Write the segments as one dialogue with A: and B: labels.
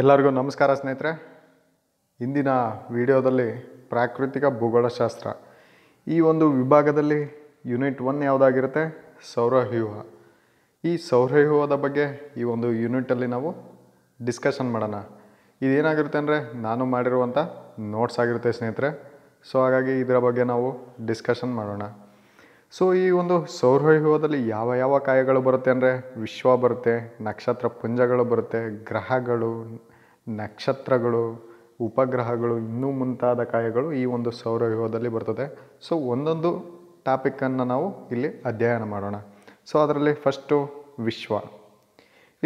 A: ಎಲ್ಲರಿಗೂ ನಮಸ್ಕಾರ ಸ್ನೇಹಿತರೆ ಇಂದಿನ ವಿಡಿಯೋದಲ್ಲಿ ಪ್ರಾಕೃತಿಕ ಭೂಗೋಳಶಾಸ್ತ್ರ ಈ ಒಂದು ವಿಭಾಗದಲ್ಲಿ ಯೂನಿಟ್ ಒನ್ ಯಾವುದಾಗಿರುತ್ತೆ ಸೌರವ್ಯೂಹ ಈ ಸೌರವ್ಯೂಹದ ಬಗ್ಗೆ ಈ ಒಂದು ಯೂನಿಟಲ್ಲಿ ನಾವು ಡಿಸ್ಕಷನ್ ಮಾಡೋಣ ಇದೇನಾಗಿರುತ್ತೆ ಅಂದರೆ ನಾನು ಮಾಡಿರುವಂಥ ನೋಟ್ಸ್ ಆಗಿರುತ್ತೆ ಸ್ನೇಹಿತರೆ ಸೊ ಹಾಗಾಗಿ ಇದರ ಬಗ್ಗೆ ನಾವು ಡಿಸ್ಕಷನ್ ಮಾಡೋಣ ಸೊ ಈ ಒಂದು ಸೌರವ್ಯೂಹದಲ್ಲಿ ಯಾವ ಯಾವ ಕಾಯಗಳು ಬರುತ್ತೆ ಅಂದರೆ ವಿಶ್ವ ಬರುತ್ತೆ ನಕ್ಷತ್ರ ಪುಂಜಗಳು ಬರುತ್ತೆ ಗ್ರಹಗಳು ನಕ್ಷತ್ರಗಳು ಉಪಗ್ರಹಗಳು ಇನ್ನೂ ಮುಂತಾದ ಕಾಯಗಳು ಈ ಒಂದು ಸೌರವ್ಯೂಹದಲ್ಲಿ ಬರ್ತದೆ ಸೊ ಒಂದೊಂದು ಟಾಪಿಕ್ಕನ್ನು ನಾವು ಇಲ್ಲಿ ಅಧ್ಯಯನ ಮಾಡೋಣ ಸೊ ಅದರಲ್ಲಿ ಫಸ್ಟು ವಿಶ್ವ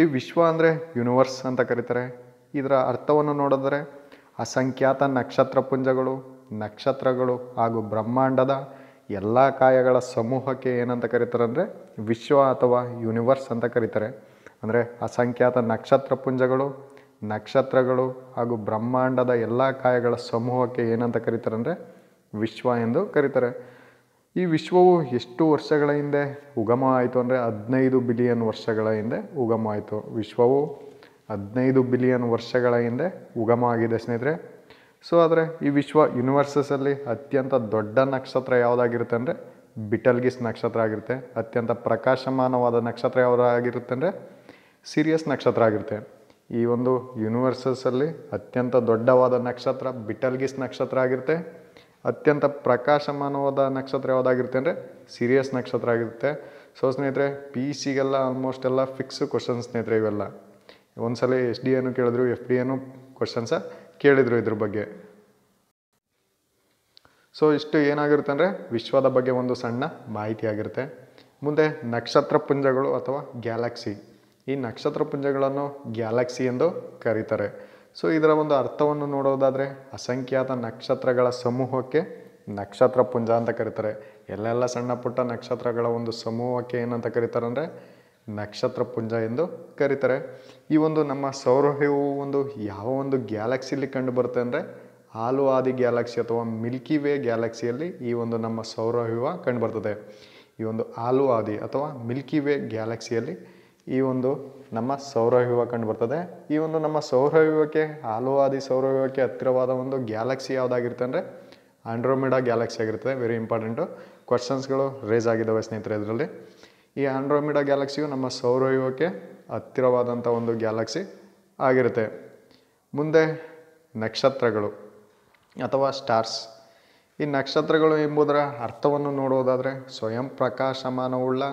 A: ಈ ವಿಶ್ವ ಅಂದರೆ ಯೂನಿವರ್ಸ್ ಅಂತ ಕರೀತಾರೆ ಇದರ ಅರ್ಥವನ್ನು ನೋಡಿದ್ರೆ ಅಸಂಖ್ಯಾತ ನಕ್ಷತ್ರ ಪುಂಜಗಳು ನಕ್ಷತ್ರಗಳು ಹಾಗೂ ಬ್ರಹ್ಮಾಂಡದ ಎಲ್ಲ ಕಾಯಗಳ ಸಮೂಹಕ್ಕೆ ಏನಂತ ಕರೀತಾರೆ ಅಂದರೆ ವಿಶ್ವ ಅಥವಾ ಯೂನಿವರ್ಸ್ ಅಂತ ಕರೀತಾರೆ ಅಂದರೆ ಅಸಂಖ್ಯಾತ ನಕ್ಷತ್ರ ಪುಂಜಗಳು ನಕ್ಷತ್ರಗಳು ಹಾಗೂ ಬ್ರಹ್ಮಾಂಡದ ಎಲ್ಲ ಕಾಯಗಳ ಸಮೂಹಕ್ಕೆ ಏನಂತ ಕರೀತಾರೆ ಅಂದರೆ ವಿಶ್ವ ಎಂದು ಕರೀತಾರೆ ಈ ವಿಶ್ವವು ಎಷ್ಟು ವರ್ಷಗಳ ಹಿಂದೆ ಉಗಮ ಆಯಿತು ಅಂದರೆ ಹದಿನೈದು ಬಿಲಿಯನ್ ವರ್ಷಗಳ ಹಿಂದೆ ಉಗಮ ಆಯಿತು ವಿಶ್ವವು ಹದಿನೈದು ಬಿಲಿಯನ್ ವರ್ಷಗಳ ಹಿಂದೆ ಉಗಮ ಆಗಿದೆ ಸ್ನೇಹಿತರೆ ಸೊ ಆದರೆ ಈ ವಿಶ್ವ ಯೂನಿವರ್ಸಸ್ಸಲ್ಲಿ ಅತ್ಯಂತ ದೊಡ್ಡ ನಕ್ಷತ್ರ ಯಾವುದಾಗಿರುತ್ತೆ ಅಂದರೆ ಬಿಟಲ್ಗಿಸ್ ನಕ್ಷತ್ರ ಆಗಿರುತ್ತೆ ಅತ್ಯಂತ ಪ್ರಕಾಶಮಾನವಾದ ನಕ್ಷತ್ರ ಯಾವುದಾಗಿರುತ್ತೆ ಅಂದರೆ ಸಿರಿಯಸ್ ನಕ್ಷತ್ರ ಆಗಿರುತ್ತೆ ಈ ಒಂದು ಯೂನಿವರ್ಸಸ್ಸಲ್ಲಿ ಅತ್ಯಂತ ದೊಡ್ಡವಾದ ನಕ್ಷತ್ರ ಬಿಟಲ್ಗಿಸ್ ನಕ್ಷತ್ರ ಆಗಿರುತ್ತೆ ಅತ್ಯಂತ ಪ್ರಕಾಶಮಾನವಾದ ನಕ್ಷತ್ರ ಯಾವುದಾಗಿರುತ್ತೆ ಅಂದರೆ ಸಿರಿಯಸ್ ನಕ್ಷತ್ರ ಆಗಿರುತ್ತೆ ಸೊ ಸ್ನೇಹಿತರೆ ಪಿ ಸಿಗೆಲ್ಲ ಆಲ್ಮೋಸ್ಟ್ ಎಲ್ಲ ಫಿಕ್ಸ್ ಕ್ವಶನ್ಸ್ ಸ್ನೇಹಿತರೆ ಇವೆಲ್ಲ ಒಂದು ಸಲ ಎಸ್ ಡಿ ಏನು ಕೇಳಿದ್ರು ಎಫ್ ಡಿ ಏನು ಕ್ವಶನ್ಸ ಕೇಳಿದರು ಇದ್ರ ಬಗ್ಗೆ ಸೊ ಇಷ್ಟು ಏನಾಗಿರುತ್ತೆ ಅಂದರೆ ವಿಶ್ವದ ಬಗ್ಗೆ ಒಂದು ಸಣ್ಣ ಮಾಹಿತಿ ಆಗಿರುತ್ತೆ ಮುಂದೆ ನಕ್ಷತ್ರ ಪುಂಜಗಳು ಅಥವಾ ಗ್ಯಾಲಕ್ಸಿ ಈ ನಕ್ಷತ್ರ ಪುಂಜಗಳನ್ನು ಗ್ಯಾಲಕ್ಸಿ ಎಂದು ಕರೀತಾರೆ ಸೊ ಇದರ ಒಂದು ಅರ್ಥವನ್ನು ನೋಡೋದಾದರೆ ಅಸಂಖ್ಯಾತ ನಕ್ಷತ್ರಗಳ ಸಮೂಹಕ್ಕೆ ನಕ್ಷತ್ರ ಪುಂಜ ಅಂತ ಕರೀತಾರೆ ಎಲ್ಲೆಲ್ಲ ಸಣ್ಣ ಪುಟ್ಟ ನಕ್ಷತ್ರಗಳ ಒಂದು ಸಮೂಹಕ್ಕೆ ಏನಂತ ಕರೀತಾರೆ ಅಂದರೆ ನಕ್ಷತ್ರ ಪುಂಜ ಎಂದು ಕರೀತಾರೆ ಈ ಒಂದು ನಮ್ಮ ಸೌರವ್ಯೂಹವು ಒಂದು ಯಾವ ಒಂದು ಗ್ಯಾಲಕ್ಸಿಯಲ್ಲಿ ಕಂಡು ಬರುತ್ತೆ ಅಂದರೆ ಹಾಲು ಆದಿ ಗ್ಯಾಲಕ್ಸಿ ಅಥವಾ ಮಿಲ್ಕಿ ವೇ ಗ್ಯಾಲಕ್ಸಿಯಲ್ಲಿ ಈ ಒಂದು ನಮ್ಮ ಸೌರವ್ಯೂಹ ಕಂಡುಬರ್ತದೆ ಈ ಒಂದು ಹಾಲು ಆದಿ ಅಥವಾ ಮಿಲ್ಕಿ ವೇ ಗ್ಯಾಲಕ್ಸಿಯಲ್ಲಿ ಈ ಒಂದು ನಮ್ಮ ಸೌರವ್ಯೂಹ ಕಂಡು ಬರ್ತದೆ ಈ ಒಂದು ನಮ್ಮ ಸೌರವ್ಯೂಹಕ್ಕೆ ಆಲುವಾದಿ ಆದಿ ಸೌರವ್ಯೂಹಕ್ಕೆ ಹತ್ತಿರವಾದ ಒಂದು ಗ್ಯಾಲಕ್ಸಿ ಯಾವುದಾಗಿರುತ್ತೆ ಅಂದರೆ ಆಂಡ್ರೋಮಿಡಾ ಗ್ಯಾಲಕ್ಸಿ ಆಗಿರ್ತದೆ ವೆರಿ ಇಂಪಾರ್ಟೆಂಟು ಕ್ವಶನ್ಸ್ಗಳು ರೇಸ್ ಆಗಿದ್ದಾವೆ ಸ್ನೇಹಿತರೆ ಇದರಲ್ಲಿ ಈ ಆಂಡ್ರೋಮಿಡಾ ಗ್ಯಾಲಕ್ಸಿಯು ನಮ್ಮ ಸೌರವ್ಯೂಹಕ್ಕೆ ಹತ್ತಿರವಾದಂಥ ಒಂದು ಗ್ಯಾಲಕ್ಸಿ ಆಗಿರುತ್ತೆ ಮುಂದೆ ನಕ್ಷತ್ರಗಳು ಅಥವಾ ಸ್ಟಾರ್ಸ್ ಈ ನಕ್ಷತ್ರಗಳು ಎಂಬುದರ ಅರ್ಥವನ್ನು ನೋಡುವುದಾದರೆ ಸ್ವಯಂ ಪ್ರಕಾಶಮಾನವುಳ್ಳ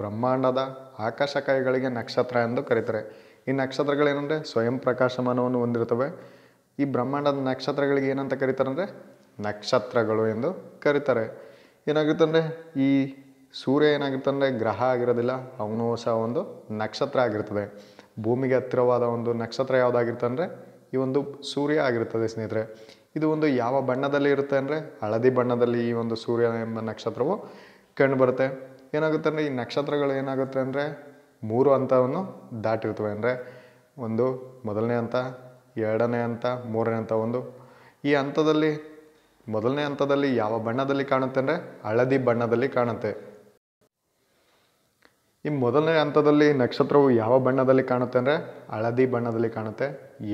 A: ಬ್ರಹ್ಮಾಂಡದ ಆಕಾಶಕಾಯಿಗಳಿಗೆ ನಕ್ಷತ್ರ ಎಂದು ಕರೀತಾರೆ ಈ ನಕ್ಷತ್ರಗಳೇನೆಂದರೆ ಸ್ವಯಂ ಪ್ರಕಾಶಮಾನವನ್ನು ಹೊಂದಿರ್ತವೆ ಈ ಬ್ರಹ್ಮಾಂಡದ ನಕ್ಷತ್ರಗಳಿಗೆ ಏನಂತ ಕರೀತಾರೆ ಅಂದರೆ ನಕ್ಷತ್ರಗಳು ಎಂದು ಕರೀತಾರೆ ಏನಾಗುತ್ತೆ ಈ ಸೂರ್ಯ ಏನಾಗಿರ್ತಂದರೆ ಗ್ರಹ ಆಗಿರೋದಿಲ್ಲ ಅವನು ಸಹ ಒಂದು ನಕ್ಷತ್ರ ಆಗಿರ್ತದೆ ಭೂಮಿಗೆ ಹತ್ತಿರವಾದ ಒಂದು ನಕ್ಷತ್ರ ಯಾವುದಾಗಿರ್ತಂದರೆ ಈ ಒಂದು ಸೂರ್ಯ ಆಗಿರ್ತದೆ ಸ್ನೇಹಿತರೆ ಇದು ಒಂದು ಯಾವ ಬಣ್ಣದಲ್ಲಿ ಇರುತ್ತೆ ಅಂದರೆ ಹಳದಿ ಬಣ್ಣದಲ್ಲಿ ಈ ಒಂದು ಸೂರ್ಯ ಎಂಬ ನಕ್ಷತ್ರವು ಕಂಡುಬರುತ್ತೆ ಏನಾಗುತ್ತೆ ಅಂದರೆ ಈ ನಕ್ಷತ್ರಗಳು ಏನಾಗುತ್ತೆ ಅಂದರೆ ಮೂರು ಹಂತವನ್ನು ದಾಟಿರ್ತವೆ ಅಂದರೆ ಒಂದು ಮೊದಲನೇ ಹಂತ ಎರಡನೇ ಹಂತ ಮೂರನೇ ಹಂತ ಒಂದು ಈ ಹಂತದಲ್ಲಿ ಮೊದಲನೇ ಹಂತದಲ್ಲಿ ಯಾವ ಬಣ್ಣದಲ್ಲಿ ಕಾಣುತ್ತೆ ಅಂದರೆ ಹಳದಿ ಬಣ್ಣದಲ್ಲಿ ಕಾಣುತ್ತೆ ಈ ಮೊದಲನೇ ಹಂತದಲ್ಲಿ ನಕ್ಷತ್ರವು ಯಾವ ಬಣ್ಣದಲ್ಲಿ ಕಾಣುತ್ತೆ ಅಂದರೆ ಹಳದಿ ಬಣ್ಣದಲ್ಲಿ ಕಾಣುತ್ತೆ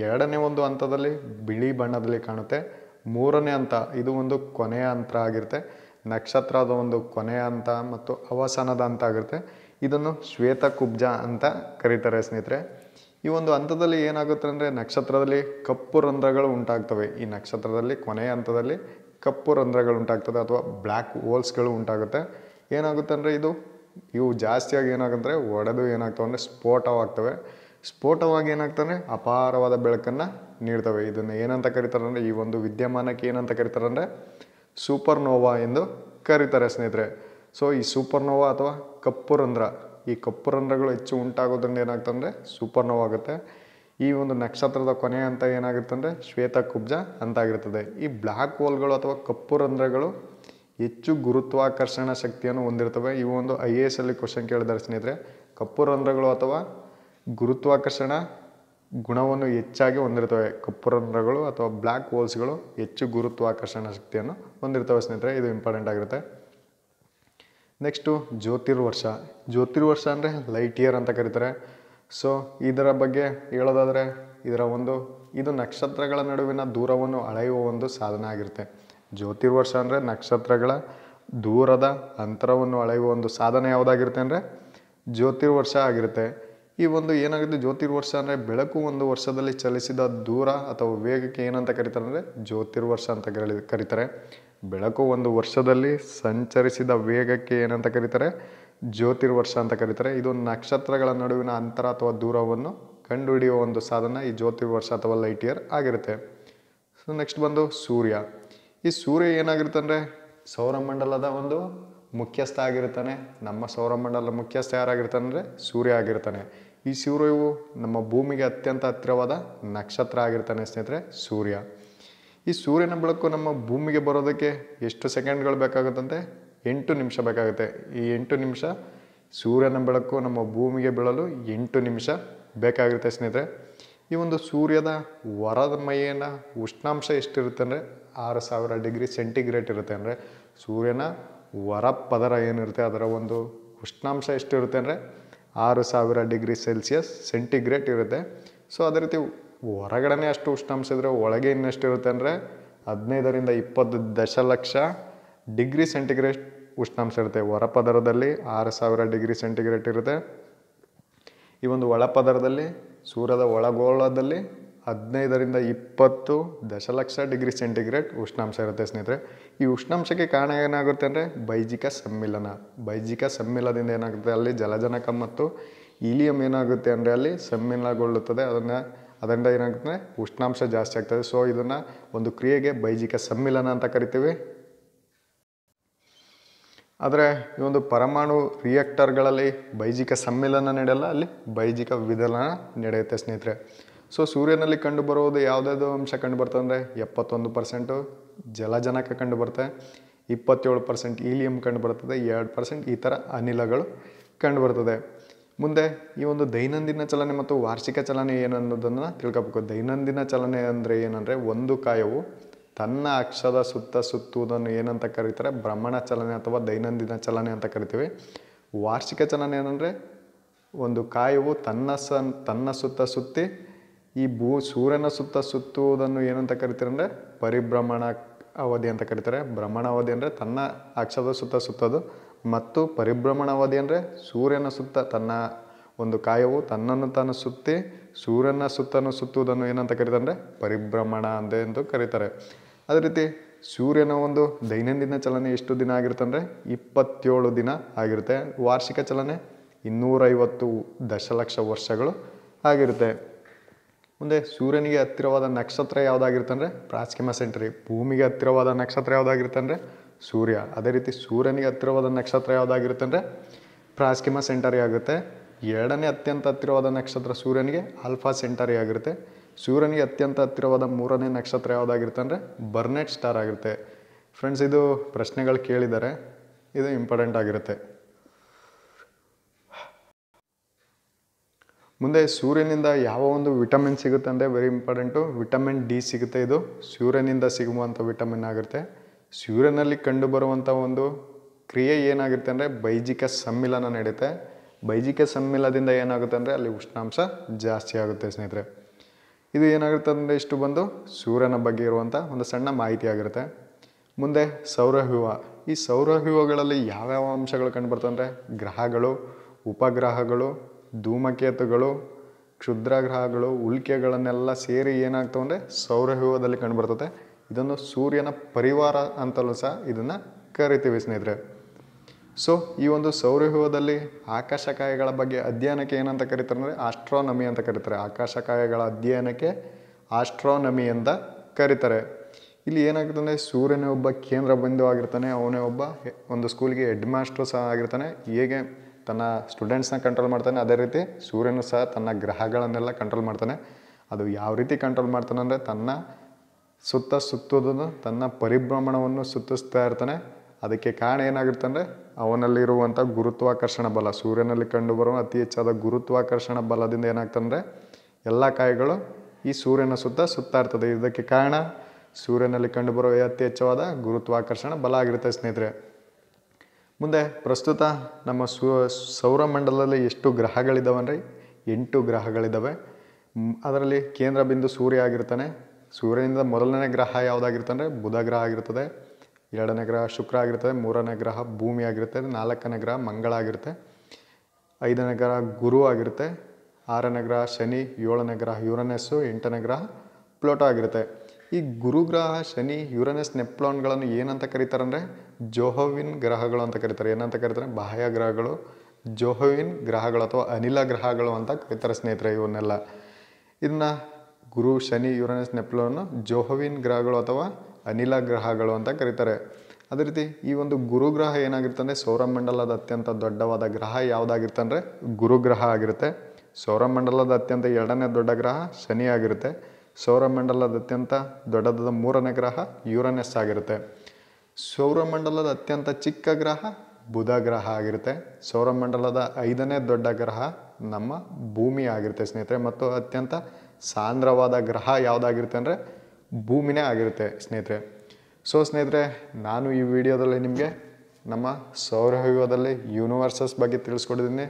A: ಎರಡನೇ ಒಂದು ಹಂತದಲ್ಲಿ ಬಿಳಿ ಬಣ್ಣದಲ್ಲಿ ಕಾಣುತ್ತೆ ಮೂರನೇ ಹಂತ ಇದು ಒಂದು ಕೊನೆಯ ಹಂತ ಆಗಿರುತ್ತೆ ನಕ್ಷತ್ರದ ಒಂದು ಕೊನೆಯ ಹಂತ ಮತ್ತು ಅವಸಾನದ ಹಂತ ಆಗಿರುತ್ತೆ ಇದನ್ನು ಶ್ವೇತ ಕುಬ್ಜ ಅಂತ ಕರೀತಾರೆ ಸ್ನೇಹಿತರೆ ಈ ಒಂದು ಹಂತದಲ್ಲಿ ಏನಾಗುತ್ತೆ ಅಂದರೆ ನಕ್ಷತ್ರದಲ್ಲಿ ಕಪ್ಪು ರಂಧ್ರಗಳು ಉಂಟಾಗ್ತವೆ ಈ ನಕ್ಷತ್ರದಲ್ಲಿ ಕೊನೆಯ ಹಂತದಲ್ಲಿ ಕಪ್ಪು ರಂಧ್ರಗಳು ಉಂಟಾಗ್ತದೆ ಅಥವಾ ಬ್ಲ್ಯಾಕ್ ಹೋಲ್ಸ್ಗಳು ಉಂಟಾಗುತ್ತೆ ಏನಾಗುತ್ತೆ ಅಂದರೆ ಇದು ಇವು ಜಾಸ್ತಿಯಾಗಿ ಏನಾಗಂದರೆ ಒಡೆದು ಏನಾಗ್ತವೆ ಅಂದರೆ ಸ್ಫೋಟವಾಗ್ತವೆ ಸ್ಫೋಟವಾಗಿ ಏನಾಗ್ತಂದರೆ ಅಪಾರವಾದ ಬೆಳಕನ್ನು ನೀಡ್ತವೆ ಇದನ್ನು ಏನಂತ ಕರೀತಾರೆ ಅಂದರೆ ಈ ಒಂದು ವಿದ್ಯಮಾನಕ್ಕೆ ಏನಂತ ಕರೀತಾರೆ ಅಂದರೆ ಸೂಪರ್ ನೋವಾ ಎಂದು ಕರೀತಾರೆ ಸ್ನೇಹಿತರೆ ಸೊ ಈ ಸೂಪರ್ ನೋವಾ ಅಥವಾ ಕಪ್ಪು ರಂಧ್ರ ಈ ಕಪ್ಪು ರಂಧ್ರಗಳು ಹೆಚ್ಚು ಉಂಟಾಗೋದ್ರಿಂದ ಏನಾಗ್ತಂದರೆ ಸೂಪರ್ ನೋವಾಗುತ್ತೆ ಆಗುತ್ತೆ ಈ ಒಂದು ನಕ್ಷತ್ರದ ಕೊನೆ ಅಂತ ಅಂದರೆ ಶ್ವೇತ ಕುಬ್ಜ ಆಗಿರ್ತದೆ ಈ ಬ್ಲ್ಯಾಕ್ ಹೋಲ್ಗಳು ಅಥವಾ ಕಪ್ಪು ರಂಧ್ರಗಳು ಹೆಚ್ಚು ಗುರುತ್ವಾಕರ್ಷಣ ಶಕ್ತಿಯನ್ನು ಹೊಂದಿರ್ತವೆ ಇವು ಒಂದು ಐ ಎ ಎಸ್ ಅಲ್ಲಿ ಕ್ವಶನ್ ಕೇಳಿದಾರೆ ಸ್ನೇಹಿತರೆ ಕಪ್ಪು ರಂಧ್ರಗಳು ಅಥವಾ ಗುರುತ್ವಾಕರ್ಷಣ ಗುಣವನ್ನು ಹೆಚ್ಚಾಗಿ ಹೊಂದಿರ್ತವೆ ಕಪ್ಪು ರಂಧ್ರಗಳು ಅಥವಾ ಬ್ಲ್ಯಾಕ್ ಹೋಲ್ಸ್ಗಳು ಹೆಚ್ಚು ಗುರುತ್ವಾಕರ್ಷಣ ಶಕ್ತಿಯನ್ನು ಹೊಂದಿರ್ತವೆ ಸ್ನೇಹಿತರೆ ಇದು ಇಂಪಾರ್ಟೆಂಟ್ ಆಗಿರುತ್ತೆ ನೆಕ್ಸ್ಟು ಜ್ಯೋತಿರ್ವರ್ಷ ಜ್ಯೋತಿರ್ವರ್ಷ ಅಂದರೆ ಲೈಟ್ ಇಯರ್ ಅಂತ ಕರೀತಾರೆ ಸೊ ಇದರ ಬಗ್ಗೆ ಹೇಳೋದಾದರೆ ಇದರ ಒಂದು ಇದು ನಕ್ಷತ್ರಗಳ ನಡುವಿನ ದೂರವನ್ನು ಅಳೆಯುವ ಒಂದು ಸಾಧನ ಆಗಿರುತ್ತೆ ಜ್ಯೋತಿರ್ವರ್ಷ ಅಂದರೆ ನಕ್ಷತ್ರಗಳ ದೂರದ ಅಂತರವನ್ನು ಅಳೆಯುವ ಒಂದು ಸಾಧನ ಯಾವುದಾಗಿರುತ್ತೆ ಅಂದರೆ ಜ್ಯೋತಿರ್ವರ್ಷ ಆಗಿರುತ್ತೆ ಈ ಒಂದು ಏನಾಗುತ್ತೆ ಜ್ಯೋತಿರ್ವರ್ಷ ಅಂದರೆ ಬೆಳಕು ಒಂದು ವರ್ಷದಲ್ಲಿ ಚಲಿಸಿದ ದೂರ ಅಥವಾ ವೇಗಕ್ಕೆ ಏನಂತ ಕರೀತಾರೆ ಅಂದರೆ ಜ್ಯೋತಿರ್ವರ್ಷ ಅಂತ ಕರಿ ಕರೀತಾರೆ ಬೆಳಕು ಒಂದು ವರ್ಷದಲ್ಲಿ ಸಂಚರಿಸಿದ ವೇಗಕ್ಕೆ ಏನಂತ ಕರೀತಾರೆ ಜ್ಯೋತಿರ್ವರ್ಷ ಅಂತ ಕರೀತಾರೆ ಇದು ನಕ್ಷತ್ರಗಳ ನಡುವಿನ ಅಂತರ ಅಥವಾ ದೂರವನ್ನು ಕಂಡುಹಿಡಿಯುವ ಒಂದು ಸಾಧನ ಈ ಜ್ಯೋತಿರ್ವರ್ಷ ಅಥವಾ ಲೈಟ್ ಇಯರ್ ಆಗಿರುತ್ತೆ ಸೊ ನೆಕ್ಸ್ಟ್ ಬಂದು ಸೂರ್ಯ ಈ ಸೂರ್ಯ ಏನಾಗಿರ್ತಾನೆ ಸೌರಮಂಡಲದ ಒಂದು ಮುಖ್ಯಸ್ಥ ಆಗಿರ್ತಾನೆ ನಮ್ಮ ಸೌರಮಂಡಲದ ಮುಖ್ಯಸ್ಥ ಯಾರಾಗಿರ್ತಾನೆ ಅಂದರೆ ಸೂರ್ಯ ಆಗಿರ್ತಾನೆ ಈ ಸೂರ್ಯವು ನಮ್ಮ ಭೂಮಿಗೆ ಅತ್ಯಂತ ಹತ್ತಿರವಾದ ನಕ್ಷತ್ರ ಆಗಿರ್ತಾನೆ ಸ್ನೇಹಿತರೆ ಸೂರ್ಯ ಈ ಸೂರ್ಯನ ಬೆಳಕು ನಮ್ಮ ಭೂಮಿಗೆ ಬರೋದಕ್ಕೆ ಎಷ್ಟು ಸೆಕೆಂಡ್ಗಳು ಬೇಕಾಗುತ್ತಂತೆ ಎಂಟು ನಿಮಿಷ ಬೇಕಾಗುತ್ತೆ ಈ ಎಂಟು ನಿಮಿಷ ಸೂರ್ಯನ ಬೆಳಕು ನಮ್ಮ ಭೂಮಿಗೆ ಬೀಳಲು ಎಂಟು ನಿಮಿಷ ಬೇಕಾಗಿರುತ್ತೆ ಸ್ನೇಹಿತರೆ ಈ ಒಂದು ಸೂರ್ಯದ ವರದ ಮೈಯನ ಉಷ್ಣಾಂಶ ಎಷ್ಟಿರುತ್ತೆ ಅಂದರೆ ಆರು ಸಾವಿರ ಡಿಗ್ರಿ ಸೆಂಟಿಗ್ರೇಟ್ ಇರುತ್ತೆ ಅಂದರೆ ಸೂರ್ಯನ ವರ ಪದರ ಏನಿರುತ್ತೆ ಅದರ ಒಂದು ಉಷ್ಣಾಂಶ ಎಷ್ಟಿರುತ್ತೆ ಅಂದರೆ ಆರು ಸಾವಿರ ಡಿಗ್ರಿ ಸೆಲ್ಸಿಯಸ್ ಸೆಂಟಿಗ್ರೇಟ್ ಇರುತ್ತೆ ಸೊ ಅದೇ ರೀತಿ ಹೊರಗಡೆ ಅಷ್ಟು ಉಷ್ಣಾಂಶ ಇದ್ದರೆ ಒಳಗೆ ಇರುತ್ತೆ ಅಂದರೆ ಹದಿನೈದರಿಂದ ಇಪ್ಪತ್ತು ದಶಲಕ್ಷ ಡಿಗ್ರಿ ಸೆಂಟಿಗ್ರೇಟ್ ಉಷ್ಣಾಂಶ ಇರುತ್ತೆ ಹೊರ ಪದರದಲ್ಲಿ ಆರು ಸಾವಿರ ಡಿಗ್ರಿ ಸೆಂಟಿಗ್ರೇಟ್ ಇರುತ್ತೆ ಈ ಒಂದು ಒಳಪದರದಲ್ಲಿ ಸೂರ್ಯದ ಒಳಗೋಳದಲ್ಲಿ ಹದಿನೈದರಿಂದ ಇಪ್ಪತ್ತು ದಶಲಕ್ಷ ಡಿಗ್ರಿ ಸೆಂಟಿಗ್ರೇಡ್ ಉಷ್ಣಾಂಶ ಇರುತ್ತೆ ಸ್ನೇಹಿತರೆ ಈ ಉಷ್ಣಾಂಶಕ್ಕೆ ಕಾರಣ ಏನಾಗುತ್ತೆ ಅಂದರೆ ಬೈಜಿಕ ಸಮ್ಮಿಲನ ಬೈಜಿಕ ಸಮ್ಮಿಲದಿಂದ ಏನಾಗುತ್ತೆ ಅಲ್ಲಿ ಜಲಜನಕ ಮತ್ತು ಇಲಿಯಂ ಏನಾಗುತ್ತೆ ಅಂದರೆ ಅಲ್ಲಿ ಸಮ್ಮಿಲನಗೊಳ್ಳುತ್ತದೆ ಅದನ್ನು ಅದರಿಂದ ಏನಾಗುತ್ತೆ ಉಷ್ಣಾಂಶ ಜಾಸ್ತಿ ಆಗ್ತದೆ ಸೊ ಇದನ್ನು ಒಂದು ಕ್ರಿಯೆಗೆ ಬೈಜಿಕ ಸಮ್ಮಿಲನ ಅಂತ ಕರಿತೀವಿ ಆದರೆ ಈ ಒಂದು ಪರಮಾಣು ರಿಯಾಕ್ಟರ್ಗಳಲ್ಲಿ ಬೈಜಿಕ ಸಮ್ಮಿಲನ ನಡೆಯಲ್ಲ ಅಲ್ಲಿ ಬೈಜಿಕ ವಿದಲನ ನಡೆಯುತ್ತೆ ಸ್ನೇಹಿತರೆ ಸೊ ಸೂರ್ಯನಲ್ಲಿ ಕಂಡುಬರುವುದು ಯಾವುದ್ಯಾವುದು ಅಂಶ ಕಂಡು ಬರ್ತದೆ ಅಂದರೆ ಎಪ್ಪತ್ತೊಂದು ಪರ್ಸೆಂಟು ಜಲಜನಕ ಕಂಡು ಬರ್ತದೆ ಇಪ್ಪತ್ತೇಳು ಪರ್ಸೆಂಟ್ ಈಲಿಯಂ ಕಂಡು ಬರ್ತದೆ ಎರಡು ಪರ್ಸೆಂಟ್ ಈ ಥರ ಅನಿಲಗಳು ಕಂಡು ಬರ್ತದೆ ಮುಂದೆ ಈ ಒಂದು ದೈನಂದಿನ ಚಲನೆ ಮತ್ತು ವಾರ್ಷಿಕ ಚಲನೆ ಏನನ್ನೋದನ್ನು ತಿಳ್ಕೋಬೇಕು ದೈನಂದಿನ ಚಲನೆ ಅಂದರೆ ಏನಂದರೆ ಒಂದು ಕಾಯವು ತನ್ನ ಅಕ್ಷದ ಸುತ್ತ ಸುತ್ತುವುದನ್ನು ಏನಂತ ಕರೀತಾರೆ ಭ್ರಮಣ ಚಲನೆ ಅಥವಾ ದೈನಂದಿನ ಚಲನೆ ಅಂತ ಕರಿತೀವಿ ವಾರ್ಷಿಕ ಚಲನೆ ಏನಂದರೆ ಒಂದು ಕಾಯವು ತನ್ನ ಸನ್ ತನ್ನ ಸುತ್ತ ಸುತ್ತಿ ಈ ಭೂ ಸೂರ್ಯನ ಸುತ್ತ ಸುತ್ತುವುದನ್ನು ಏನಂತ ಕರಿತಾರೆ ಅಂದರೆ ಪರಿಭ್ರಮಣ ಅವಧಿ ಅಂತ ಕರೀತಾರೆ ಭ್ರಮಣ ಅವಧಿ ಅಂದರೆ ತನ್ನ ಅಕ್ಷದ ಸುತ್ತ ಸುತ್ತೋದು ಮತ್ತು ಪರಿಭ್ರಮಣ ಅವಧಿ ಅಂದರೆ ಸೂರ್ಯನ ಸುತ್ತ ತನ್ನ ಒಂದು ಕಾಯವು ತನ್ನನ್ನು ತಾನು ಸುತ್ತಿ ಸೂರ್ಯನ ಸುತ್ತನೂ ಸುತ್ತುವುದನ್ನು ಏನಂತ ಕರೀತಾರೆ ಅಂದರೆ ಪರಿಭ್ರಮಣ ಅಂದೆ ಎಂದು ಕರೀತಾರೆ ಅದೇ ರೀತಿ ಸೂರ್ಯನ ಒಂದು ದೈನಂದಿನ ಚಲನೆ ಎಷ್ಟು ದಿನ ಆಗಿರುತ್ತೆ ಅಂದರೆ ಇಪ್ಪತ್ತೇಳು ದಿನ ಆಗಿರುತ್ತೆ ವಾರ್ಷಿಕ ಚಲನೆ ಇನ್ನೂರೈವತ್ತು ದಶಲಕ್ಷ ವರ್ಷಗಳು ಆಗಿರುತ್ತೆ ಮುಂದೆ ಸೂರ್ಯನಿಗೆ ಹತ್ತಿರವಾದ ನಕ್ಷತ್ರ ಯಾವುದಾಗಿರುತ್ತೆ ಅಂದರೆ ಸೆಂಟರಿ ಸೆಂಟ್ರಿ ಭೂಮಿಗೆ ಹತ್ತಿರವಾದ ನಕ್ಷತ್ರ ಯಾವುದಾಗಿರುತ್ತೆ ಅಂದರೆ ಸೂರ್ಯ ಅದೇ ರೀತಿ ಸೂರ್ಯನಿಗೆ ಹತ್ತಿರವಾದ ನಕ್ಷತ್ರ ಯಾವುದಾಗಿರುತ್ತೆ ಅಂದರೆ ಪ್ರಾಚಿಮ ಸೆಂಟರಿ ಆಗುತ್ತೆ ಎರಡನೇ ಅತ್ಯಂತ ಹತ್ತಿರವಾದ ನಕ್ಷತ್ರ ಸೂರ್ಯನಿಗೆ ಆಲ್ಫಾ ಸೆಂಟರಿ ಆಗಿರುತ್ತೆ ಸೂರ್ಯನಿಗೆ ಅತ್ಯಂತ ಹತ್ತಿರವಾದ ಮೂರನೇ ನಕ್ಷತ್ರ ಯಾವುದಾಗಿರುತ್ತೆ ಅಂದರೆ ಬರ್ನೆಟ್ ಸ್ಟಾರ್ ಆಗಿರುತ್ತೆ ಫ್ರೆಂಡ್ಸ್ ಇದು ಪ್ರಶ್ನೆಗಳು ಕೇಳಿದ್ದಾರೆ ಇದು ಇಂಪಾರ್ಟೆಂಟ್ ಆಗಿರುತ್ತೆ ಮುಂದೆ ಸೂರ್ಯನಿಂದ ಯಾವ ಒಂದು ವಿಟಮಿನ್ ಸಿಗುತ್ತೆ ಅಂದರೆ ವೆರಿ ಇಂಪಾರ್ಟೆಂಟು ವಿಟಮಿನ್ ಡಿ ಸಿಗುತ್ತೆ ಇದು ಸೂರ್ಯನಿಂದ ಸಿಗುವಂಥ ವಿಟಮಿನ್ ಆಗಿರುತ್ತೆ ಸೂರ್ಯನಲ್ಲಿ ಕಂಡುಬರುವಂಥ ಒಂದು ಕ್ರಿಯೆ ಏನಾಗಿರುತ್ತೆ ಅಂದರೆ ಬೈಜಿಕ ಸಮ್ಮಿಲನ ನಡೆಯುತ್ತೆ ಬೈಜಿಕ ಸಮ್ಮಿಲದಿಂದ ಏನಾಗುತ್ತೆ ಅಂದರೆ ಅಲ್ಲಿ ಉಷ್ಣಾಂಶ ಜಾಸ್ತಿ ಆಗುತ್ತೆ ಸ್ನೇಹಿತರೆ ಇದು ಏನಾಗುತ್ತೆ ಅಂದರೆ ಇಷ್ಟು ಬಂದು ಸೂರ್ಯನ ಬಗ್ಗೆ ಇರುವಂಥ ಒಂದು ಸಣ್ಣ ಮಾಹಿತಿ ಆಗಿರುತ್ತೆ ಮುಂದೆ ಸೌರವ್ಯೂಹ ಈ ಸೌರವ್ಯೂಹಗಳಲ್ಲಿ ಯಾವ್ಯಾವ ಅಂಶಗಳು ಕಂಡುಬರ್ತವೆ ಅಂದರೆ ಗ್ರಹಗಳು ಉಪಗ್ರಹಗಳು ಧೂಮಕೇತುಗಳು ಕ್ಷುದ್ರ ಗ್ರಹಗಳು ಉಲ್ಕೆಗಳನ್ನೆಲ್ಲ ಸೇರಿ ಏನಾಗ್ತವೆ ಅಂದರೆ ಸೌರವ್ಯೂಹದಲ್ಲಿ ಕಂಡುಬರ್ತದೆ ಇದನ್ನು ಸೂರ್ಯನ ಪರಿವಾರ ಅಂತಲೂ ಸಹ ಇದನ್ನು ಕರಿತೀವಿ ಸ್ನೇಹಿತರೆ ಸೊ ಈ ಒಂದು ಸೌರವ್ಯೂಹದಲ್ಲಿ ಆಕಾಶಕಾಯಗಳ ಬಗ್ಗೆ ಅಧ್ಯಯನಕ್ಕೆ ಏನಂತ ಕರೀತಾರೆ ಅಂದರೆ ಆಸ್ಟ್ರಾನಮಿ ಅಂತ ಕರೀತಾರೆ ಆಕಾಶಕಾಯಗಳ ಅಧ್ಯಯನಕ್ಕೆ ಆಸ್ಟ್ರಾನಮಿ ಅಂತ ಕರೀತಾರೆ ಇಲ್ಲಿ ಏನಾಗುತ್ತೆ ಅಂದರೆ ಸೂರ್ಯನೇ ಒಬ್ಬ ಕೇಂದ್ರ ಬಿಂದು ಆಗಿರ್ತಾನೆ ಅವನೇ ಒಬ್ಬ ಒಂದು ಸ್ಕೂಲ್ಗೆ ಹೆಡ್ ಮಾಸ್ಟ್ರು ಸಹ ಆಗಿರ್ತಾನೆ ಹೇಗೆ ತನ್ನ ಸ್ಟೂಡೆಂಟ್ಸ್ನ ಕಂಟ್ರೋಲ್ ಮಾಡ್ತಾನೆ ಅದೇ ರೀತಿ ಸೂರ್ಯನು ಸಹ ತನ್ನ ಗ್ರಹಗಳನ್ನೆಲ್ಲ ಕಂಟ್ರೋಲ್ ಮಾಡ್ತಾನೆ ಅದು ಯಾವ ರೀತಿ ಕಂಟ್ರೋಲ್ ಮಾಡ್ತಾನೆ ಅಂದರೆ ತನ್ನ ಸುತ್ತ ಸುತ್ತದನ್ನು ತನ್ನ ಪರಿಭ್ರಮಣವನ್ನು ಸುತ್ತಿಸ್ತಾ ಇರ್ತಾನೆ ಅದಕ್ಕೆ ಕಾರಣ ಏನಾಗಿರುತ್ತೆ ಅಂದರೆ ಅವನಲ್ಲಿರುವಂಥ ಗುರುತ್ವಾಕರ್ಷಣ ಬಲ ಸೂರ್ಯನಲ್ಲಿ ಕಂಡುಬರುವ ಅತಿ ಹೆಚ್ಚಾದ ಗುರುತ್ವಾಕರ್ಷಣ ಬಲದಿಂದ ಏನಾಗ್ತಂದರೆ ಎಲ್ಲ ಕಾಯಿಗಳು ಈ ಸೂರ್ಯನ ಸುತ್ತ ಸುತ್ತಾ ಇರ್ತದೆ ಇದಕ್ಕೆ ಕಾರಣ ಸೂರ್ಯನಲ್ಲಿ ಕಂಡುಬರುವ ಅತಿ ಹೆಚ್ಚವಾದ ಗುರುತ್ವಾಕರ್ಷಣ ಬಲ ಆಗಿರುತ್ತೆ ಸ್ನೇಹಿತರೆ ಮುಂದೆ ಪ್ರಸ್ತುತ ನಮ್ಮ ಸೂ ಸೌರಮಂಡಲದಲ್ಲಿ ಎಷ್ಟು ಗ್ರಹಗಳಿದ್ದಾವೆ ಎಂಟು ಗ್ರಹಗಳಿದ್ದಾವೆ ಅದರಲ್ಲಿ ಕೇಂದ್ರ ಬಿಂದು ಸೂರ್ಯ ಆಗಿರ್ತಾನೆ ಸೂರ್ಯನಿಂದ ಮೊದಲನೇ ಗ್ರಹ ಯಾವುದಾಗಿರ್ತಂದರೆ ಬುಧ ಗ್ರಹ ಆಗಿರ್ತದೆ ಎರಡನೇ ಗ್ರಹ ಶುಕ್ರ ಆಗಿರ್ತದೆ ಮೂರನೇ ಗ್ರಹ ಭೂಮಿ ಆಗಿರುತ್ತೆ ನಾಲ್ಕನೇ ಗ್ರಹ ಮಂಗಳ ಆಗಿರುತ್ತೆ ಐದನೇ ಗ್ರಹ ಗುರು ಆಗಿರುತ್ತೆ ಆರನೇ ಗ್ರಹ ಶನಿ ಏಳನೇ ಗ್ರಹ ಯುರನೆಸ್ಸು ಎಂಟನೇ ಗ್ರಹ ಪ್ಲೋಟೋ ಆಗಿರುತ್ತೆ ಈ ಗುರು ಗ್ರಹ ಶನಿ ಯುರನೆಸ್ ನೆಪ್ಲೋನ್ಗಳನ್ನು ಏನಂತ ಕರೀತಾರೆ ಅಂದರೆ ಜೋಹವಿನ್ ಗ್ರಹಗಳು ಅಂತ ಕರೀತಾರೆ ಏನಂತ ಕರೀತಾರೆ ಬಾಹ್ಯ ಗ್ರಹಗಳು ಜೋಹೋವಿನ್ ಗ್ರಹಗಳು ಅಥವಾ ಅನಿಲ ಗ್ರಹಗಳು ಅಂತ ಕರೀತಾರೆ ಸ್ನೇಹಿತರೆ ಇವನ್ನೆಲ್ಲ ಇದನ್ನು ಗುರು ಶನಿ ಯುರನೆಸ್ ನೆಪ್ಲೋನ್ ಜೋಹೋವಿನ್ ಗ್ರಹಗಳು ಅಥವಾ ಅನಿಲ ಗ್ರಹಗಳು ಅಂತ ಕರೀತಾರೆ ಅದೇ ರೀತಿ ಈ ಒಂದು ಗುರುಗ್ರಹ ಏನಾಗಿರ್ತಂದರೆ ಸೌರಮಂಡಲದ ಅತ್ಯಂತ ದೊಡ್ಡವಾದ ಗ್ರಹ ಯಾವುದಾಗಿರ್ತಂದರೆ ಗುರುಗ್ರಹ ಆಗಿರುತ್ತೆ ಸೌರಮಂಡಲದ ಅತ್ಯಂತ ಎರಡನೇ ದೊಡ್ಡ ಗ್ರಹ ಶನಿ ಆಗಿರುತ್ತೆ ಸೌರಮಂಡಲದ ಅತ್ಯಂತ ದೊಡ್ಡದಾದ ಮೂರನೇ ಗ್ರಹ ಯುರನೆಸ್ ಆಗಿರುತ್ತೆ ಸೌರಮಂಡಲದ ಅತ್ಯಂತ ಚಿಕ್ಕ ಗ್ರಹ ಬುಧ ಗ್ರಹ ಆಗಿರುತ್ತೆ ಸೌರಮಂಡಲದ ಐದನೇ ದೊಡ್ಡ ಗ್ರಹ ನಮ್ಮ ಭೂಮಿ ಆಗಿರುತ್ತೆ ಸ್ನೇಹಿತರೆ ಮತ್ತು ಅತ್ಯಂತ ಸಾಂದ್ರವಾದ ಗ್ರಹ ಯಾವುದಾಗಿರುತ್ತೆ ಅಂದರೆ ಭೂಮಿನೇ ಆಗಿರುತ್ತೆ ಸ್ನೇಹಿತರೆ ಸೊ ಸ್ನೇಹಿತರೆ ನಾನು ಈ ವಿಡಿಯೋದಲ್ಲಿ ನಿಮಗೆ ನಮ್ಮ ಸೌರವ್ಯೂಹದಲ್ಲಿ ಯೂನಿವರ್ಸಸ್ ಬಗ್ಗೆ ತಿಳಿಸ್ಕೊಟ್ಟಿದ್ದೀನಿ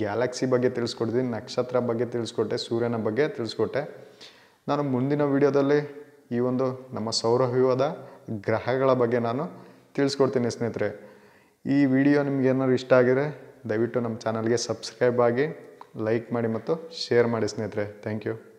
A: ಗ್ಯಾಲಕ್ಸಿ ಬಗ್ಗೆ ತಿಳಿಸ್ಕೊಟ್ಟಿದ್ದೀನಿ ನಕ್ಷತ್ರ ಬಗ್ಗೆ ತಿಳಿಸ್ಕೊಟ್ಟೆ ಸೂರ್ಯನ ಬಗ್ಗೆ ತಿಳಿಸ್ಕೊಟ್ಟೆ ನಾನು ಮುಂದಿನ ವಿಡಿಯೋದಲ್ಲಿ ಈ ಒಂದು ನಮ್ಮ ಸೌರವ್ಯೂಹದ ಗ್ರಹಗಳ ಬಗ್ಗೆ ನಾನು ತಿಳಿಸ್ಕೊಡ್ತೀನಿ ಸ್ನೇಹಿತರೆ ಈ ವಿಡಿಯೋ ನಿಮ್ಗೆ ಏನಾದ್ರು ಇಷ್ಟ ಆಗಿದೆ ದಯವಿಟ್ಟು ನಮ್ಮ ಚಾನಲ್ಗೆ ಸಬ್ಸ್ಕ್ರೈಬ್ ಆಗಿ ಲೈಕ್ ಮಾಡಿ ಮತ್ತು ಶೇರ್ ಮಾಡಿ ಸ್ನೇಹಿತರೆ ಥ್ಯಾಂಕ್ ಯು